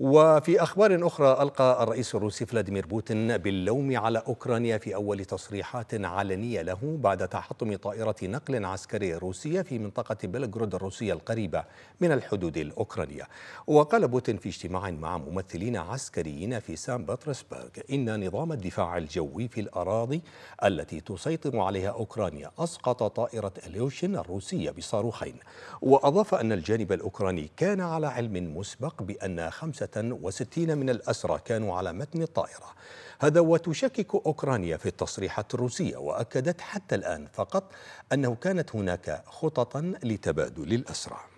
وفي أخبار أخرى ألقى الرئيس الروسي فلاديمير بوتين باللوم على أوكرانيا في أول تصريحات علنية له بعد تحطم طائرة نقل عسكري روسية في منطقة بلغرود الروسية القريبة من الحدود الأوكرانية وقال بوتين في اجتماع مع ممثلين عسكريين في سان بطرسبرغ إن نظام الدفاع الجوي في الأراضي التي تسيطر عليها أوكرانيا أسقط طائرة اليوشن الروسية بصاروخين وأضاف أن الجانب الأوكراني كان على علم مسبق بأن خمسة 65 من الأسرى كانوا على متن الطائرة هذا وتشكك أوكرانيا في التصريحات الروسية وأكدت حتى الآن فقط أنه كانت هناك خططا لتبادل الأسرى